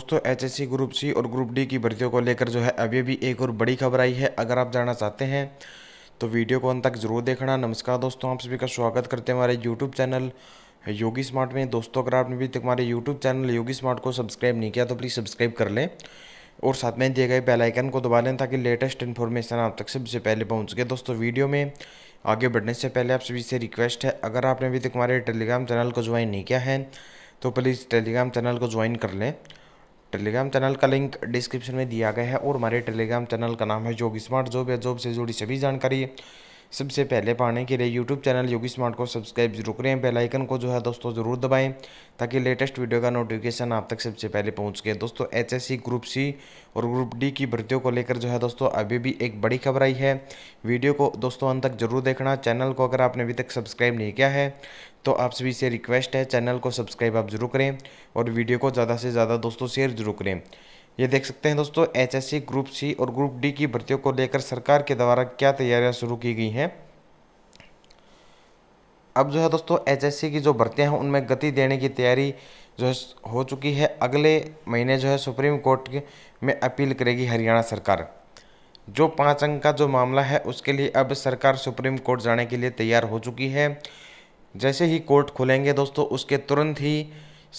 दोस्तों H S C group C और group D की भर्तियों को लेकर जो है अभी भी एक और बड़ी खबर आई है अगर आप जानना चाहते हैं तो वीडियो को अंत तक जरूर देखना नमस्कार दोस्तों आप सभी का स्वागत करते हैं हमारे यूट्यूब चैनल योगी स्मार्ट में दोस्तों अगर आपने अभी तक हमारे यूट्यूब चैनल योगी स्मार्ट को सब्सक्राइब नहीं किया तो प्लीज़ सब्सक्राइब कर लें और साथ में दिए गए बेलाइकन को दबा लें ताकि लेटेस्ट इन्फॉर्मेशन आप तक सबसे पहले पहुँच सके दोस्तों वीडियो में आगे बढ़ने से पहले आप सभी से रिक्वेस्ट है अगर आपने अभी तक हमारे टेलीग्राम चैनल को ज्वाइन नहीं किया है तो प्लीज़ टेलीग्राम चैनल को ज्वाइन कर लें टेलीग्राम चैनल का लिंक डिस्क्रिप्शन में दिया गया है और हमारे टेलीग्राम चैनल का नाम है जोग स्मार्ट जॉब या जॉब से जुड़ी सभी जानकारी सबसे पहले पाने के लिए यूट्यूब चैनल योगी स्मार्ट को सब्सक्राइब जरूर करें बेल आइकन को जो है दोस्तों ज़रूर दबाएं ताकि लेटेस्ट वीडियो का नोटिफिकेशन आप तक सबसे पहले पहुंच गए दोस्तों सी ग्रुप सी और ग्रुप डी की भर्तियों को लेकर जो है दोस्तों अभी भी एक बड़ी खबर आई है वीडियो को दोस्तों अंत तक जरूर देखना चैनल को अगर आपने अभी तक सब्सक्राइब नहीं किया है तो आप सभी से रिक्वेस्ट है चैनल को सब्सक्राइब आप जरूर करें और वीडियो को ज़्यादा से ज़्यादा दोस्तों शेयर जरूर करें ये देख सकते हैं दोस्तों एच ग्रुप सी और ग्रुप डी की भर्तियों को लेकर सरकार के द्वारा क्या तैयारियां शुरू की गई हैं अब जो है दोस्तों एच की जो भर्तियां हैं उनमें गति देने की तैयारी जो है हो चुकी है अगले महीने जो है सुप्रीम कोर्ट में अपील करेगी हरियाणा सरकार जो पाँच अंक का जो मामला है उसके लिए अब सरकार सुप्रीम कोर्ट जाने के लिए तैयार हो चुकी है जैसे ही कोर्ट खुलेंगे दोस्तों उसके तुरंत ही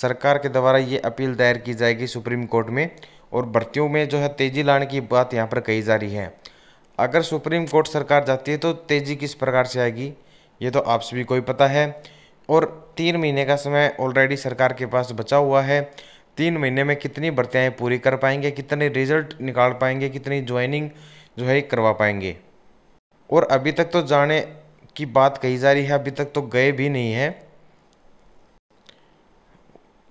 सरकार के द्वारा ये अपील दायर की जाएगी सुप्रीम कोर्ट में और भर्तियों में जो है तेज़ी लाने की बात यहाँ पर कही जा रही है अगर सुप्रीम कोर्ट सरकार जाती है तो तेज़ी किस प्रकार से आएगी ये तो आप सभी को ही पता है और तीन महीने का समय ऑलरेडी सरकार के पास बचा हुआ है तीन महीने में कितनी भर्तियाँ पूरी कर पाएंगे कितने रिजल्ट निकाल पाएंगे कितनी ज्वाइनिंग जो है करवा पाएंगे और अभी तक तो जाने की बात कही जा रही है अभी तक तो गए भी नहीं हैं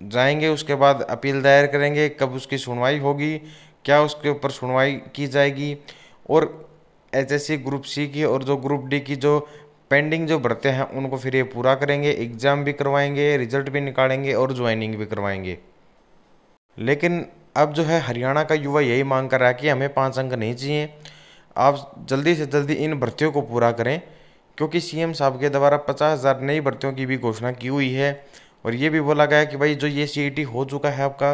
जाएंगे उसके बाद अपील दायर करेंगे कब उसकी सुनवाई होगी क्या उसके ऊपर सुनवाई की जाएगी और एचएससी ग्रुप सी की और जो ग्रुप डी की जो पेंडिंग जो भर्ते हैं उनको फिर ये पूरा करेंगे एग्ज़ाम भी करवाएंगे रिजल्ट भी निकालेंगे और ज्वाइनिंग भी करवाएंगे लेकिन अब जो है हरियाणा का युवा यही मांग कर रहा है कि हमें पाँच अंक नहीं चाहिए आप जल्दी से जल्दी इन भर्तियों को पूरा करें क्योंकि सीएम साहब के द्वारा पचास हज़ार नई भर्तियों की भी घोषणा की हुई है और ये भी बोला गया कि भाई जो ये सी e हो चुका है आपका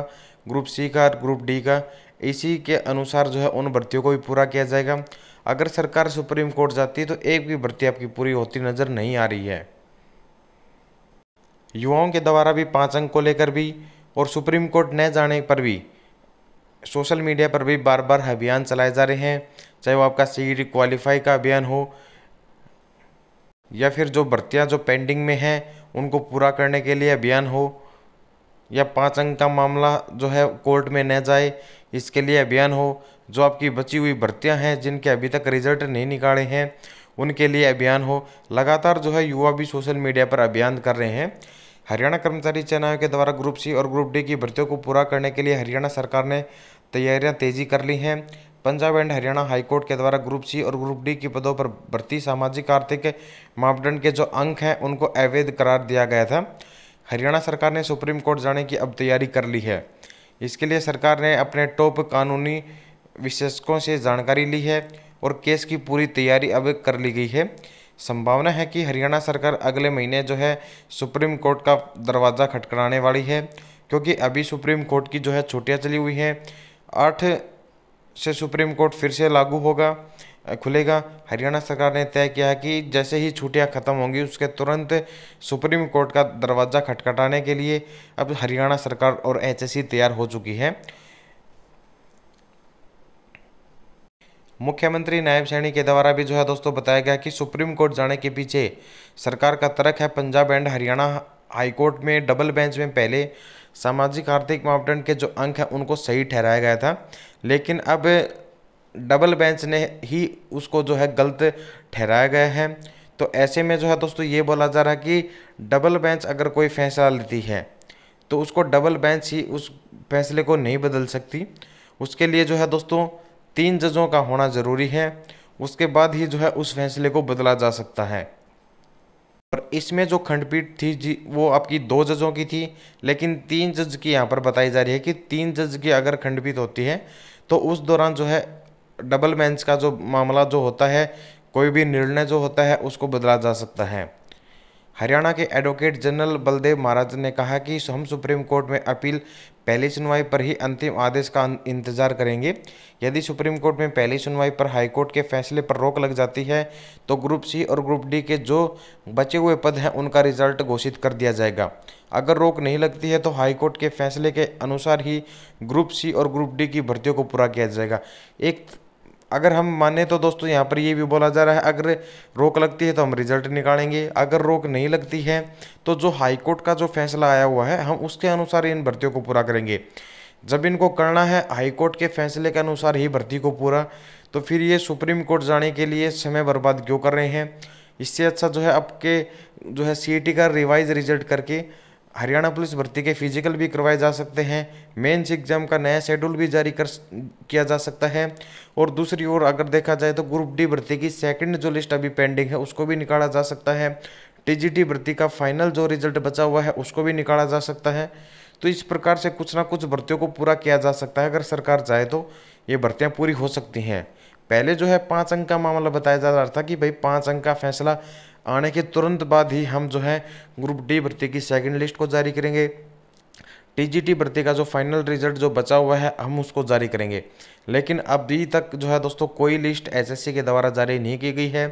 ग्रुप सी का ग्रुप डी का इसी के अनुसार जो है उन भर्तियों को भी पूरा किया जाएगा अगर सरकार सुप्रीम कोर्ट जाती है तो एक भी भर्ती आपकी पूरी होती नज़र नहीं आ रही है युवाओं के द्वारा भी पाँच अंक को लेकर भी और सुप्रीम कोर्ट न जाने पर भी सोशल मीडिया पर भी बार बार अभियान चलाए जा रहे हैं चाहे वो आपका सी क्वालिफाई e का अभियान हो या फिर जो भर्तियाँ जो पेंडिंग में हैं उनको पूरा करने के लिए अभियान हो या पाँच अंक का मामला जो है कोर्ट में न जाए इसके लिए अभियान हो जो आपकी बची हुई भर्तियाँ हैं जिनके अभी तक रिजल्ट नहीं निकाले हैं उनके लिए अभियान हो लगातार जो है युवा भी सोशल मीडिया पर अभियान कर रहे हैं हरियाणा कर्मचारी चयन आयोग के द्वारा ग्रुप सी और ग्रुप डी की भर्तियों को पूरा करने के लिए हरियाणा सरकार ने तैयारियां तेज़ी कर ली हैं पंजाब एंड हरियाणा हाईकोर्ट के द्वारा ग्रुप सी और ग्रुप डी की पदों पर भर्ती सामाजिक आर्थिक मापदंड के जो अंक हैं उनको अवैध करार दिया गया था हरियाणा सरकार ने सुप्रीम कोर्ट जाने की अब तैयारी कर ली है इसके लिए सरकार ने अपने टॉप कानूनी विशेषज्ञों से जानकारी ली है और केस की पूरी तैयारी अब कर ली गई है संभावना है कि हरियाणा सरकार अगले महीने जो है सुप्रीम कोर्ट का दरवाज़ा खटखटाने वाली है क्योंकि अभी सुप्रीम कोर्ट की जो है छुट्टियाँ चली हुई हैं आठ से सुप्रीम कोर्ट फिर से लागू होगा खुलेगा हरियाणा सरकार ने तय किया है कि जैसे ही छुट्टियां ख़त्म होंगी उसके तुरंत सुप्रीम कोर्ट का दरवाज़ा खटखटाने के लिए अब हरियाणा सरकार और एचएससी तैयार हो चुकी है मुख्यमंत्री नायब सैनी के द्वारा भी जो है दोस्तों बताया गया कि सुप्रीम कोर्ट जाने के पीछे सरकार का तर्क है पंजाब एंड हरियाणा हाईकोर्ट में डबल बेंच में पहले सामाजिक आर्थिक मापदंड के जो अंक हैं उनको सही ठहराया गया था लेकिन अब डबल बेंच ने ही उसको जो है गलत ठहराया गया है तो ऐसे में जो है दोस्तों ये बोला जा रहा है कि डबल बेंच अगर कोई फैसला लेती है तो उसको डबल बेंच ही उस फैसले को नहीं बदल सकती उसके लिए जो है दोस्तों तीन जजों का होना ज़रूरी है उसके बाद ही जो है उस फैसले को बदला जा सकता है और इसमें जो खंडपीठ थी जी वो आपकी दो जजों की थी लेकिन तीन जज की यहाँ पर बताई जा रही है कि तीन जज की अगर खंडपीठ होती है तो उस दौरान जो है डबल बेंच का जो मामला जो होता है कोई भी निर्णय जो होता है उसको बदला जा सकता है हरियाणा के एडवोकेट जनरल बलदेव महाराज ने कहा कि हम सुप्रीम कोर्ट में अपील पहली सुनवाई पर ही अंतिम आदेश का इंतजार करेंगे यदि सुप्रीम कोर्ट में पहली सुनवाई पर हाईकोर्ट के फैसले पर रोक लग जाती है तो ग्रुप सी और ग्रुप डी के जो बचे हुए पद हैं उनका रिजल्ट घोषित कर दिया जाएगा अगर रोक नहीं लगती है तो हाईकोर्ट के फैसले के अनुसार ही ग्रुप सी और ग्रुप डी की भर्तियों को पूरा किया जाएगा एक अगर हम माने तो दोस्तों यहाँ पर ये भी बोला जा रहा है अगर रोक लगती है तो हम रिजल्ट निकालेंगे अगर रोक नहीं लगती है तो जो हाईकोर्ट का जो फैसला आया हुआ है हम उसके अनुसार इन भर्तियों को पूरा करेंगे जब इनको करना है हाईकोर्ट के फैसले के अनुसार ही भर्ती को पूरा तो फिर ये सुप्रीम कोर्ट जाने के लिए समय बर्बाद क्यों कर रहे हैं इससे अच्छा जो है आपके जो है सी e का रिवाइज रिजल्ट करके हरियाणा पुलिस भर्ती के फिजिकल भी करवाए जा सकते हैं मेंस एग्जाम का नया शेड्यूल भी जारी कर किया जा सकता है और दूसरी ओर अगर देखा जाए तो ग्रुप डी भर्ती की सेकंड जो लिस्ट अभी पेंडिंग है उसको भी निकाला जा सकता है टीजीटी भर्ती का फाइनल जो रिजल्ट बचा हुआ है उसको भी निकाला जा सकता है तो इस प्रकार से कुछ ना कुछ भर्तियों को पूरा किया जा सकता है अगर सरकार चाहे तो ये भर्तियाँ पूरी हो सकती हैं पहले जो है पाँच अंक का मामला बताया जा रहा था कि भाई पाँच अंक का फैसला आने के तुरंत बाद ही हम जो है ग्रुप डी भर्ती की सेकेंड लिस्ट को जारी करेंगे टीजीटी भर्ती का जो फाइनल रिजल्ट जो बचा हुआ है हम उसको जारी करेंगे लेकिन अभी तक जो है दोस्तों कोई लिस्ट एसएससी के द्वारा जारी नहीं की गई है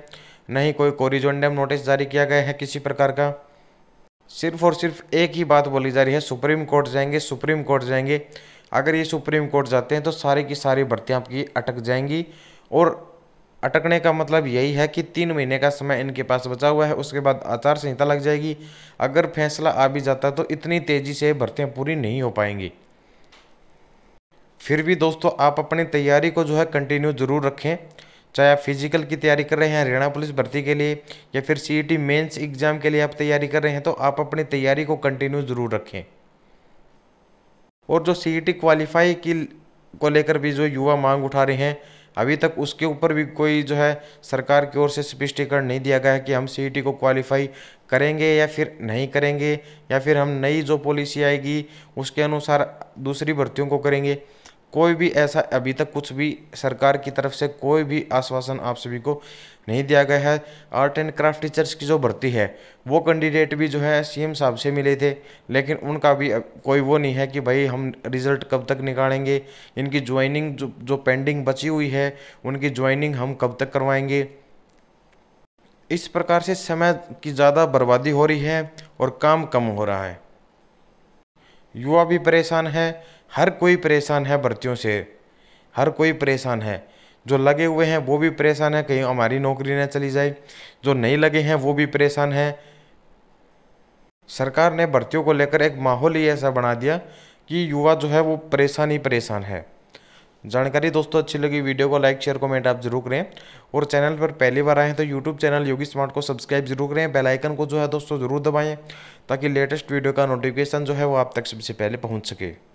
न ही कोई कोरिजोंडम नोटिस जारी किया गया है किसी प्रकार का सिर्फ और सिर्फ एक ही बात बोली जा रही है सुप्रीम कोर्ट जाएंगे सुप्रीम कोर्ट जाएंगे अगर ये सुप्रीम कोर्ट जाते हैं तो सारी की सारी भर्तियाँ आपकी अटक जाएंगी और अटकने का मतलब यही है कि तीन महीने का समय इनके पास बचा हुआ है उसके बाद आचार संहिता लग जाएगी अगर फैसला आ भी जाता तो इतनी तेज़ी से भर्तियाँ पूरी नहीं हो पाएंगी फिर भी दोस्तों आप अपनी तैयारी को जो है कंटिन्यू ज़रूर रखें चाहे आप फिजिकल की तैयारी कर रहे हैं हरियाणा पुलिस भर्ती के लिए या फिर सी ई एग्ज़ाम के लिए आप तैयारी कर रहे हैं तो आप अपनी तैयारी को कंटिन्यू ज़रूर रखें और जो सीईटी क्वालिफाई e की को लेकर भी जो युवा मांग उठा रहे हैं अभी तक उसके ऊपर भी कोई जो है सरकार की ओर से स्पष्टीकरण नहीं दिया गया है कि हम सी e को क्वालिफाई करेंगे या फिर नहीं करेंगे या फिर हम नई जो पॉलिसी आएगी उसके अनुसार दूसरी भर्तियों को करेंगे कोई भी ऐसा अभी तक कुछ भी सरकार की तरफ से कोई भी आश्वासन आप सभी को नहीं दिया गया है आर्ट एंड क्राफ्ट टीचर्स की जो भर्ती है वो कैंडिडेट भी जो है सीएम साहब से मिले थे लेकिन उनका भी कोई वो नहीं है कि भाई हम रिज़ल्ट कब तक निकालेंगे इनकी ज्वाइनिंग जो जो पेंडिंग बची हुई है उनकी ज्वाइनिंग हम कब तक करवाएंगे इस प्रकार से समय की ज़्यादा बर्बादी हो रही है और काम कम हो रहा है युवा भी परेशान है हर कोई परेशान है भर्तियों से हर कोई परेशान है जो लगे हुए हैं वो भी परेशान है कहीं हमारी नौकरी ना चली जाए जो नहीं लगे हैं वो भी परेशान है सरकार ने भर्तियों को लेकर एक माहौल ही ऐसा बना दिया कि युवा जो है वो परेशान ही परेशान है जानकारी दोस्तों अच्छी लगी वीडियो को लाइक शेयर कमेंट आप जरूर करें और चैनल पर पहली बार आए तो यूट्यूब चैनल योगी स्मार्ट को सब्सक्राइब जरूर करें बेल आइकन को जो है दोस्तों ज़रूर दबाएं ताकि लेटेस्ट वीडियो का नोटिफिकेशन जो है वो आप तक सबसे पहले पहुंच सके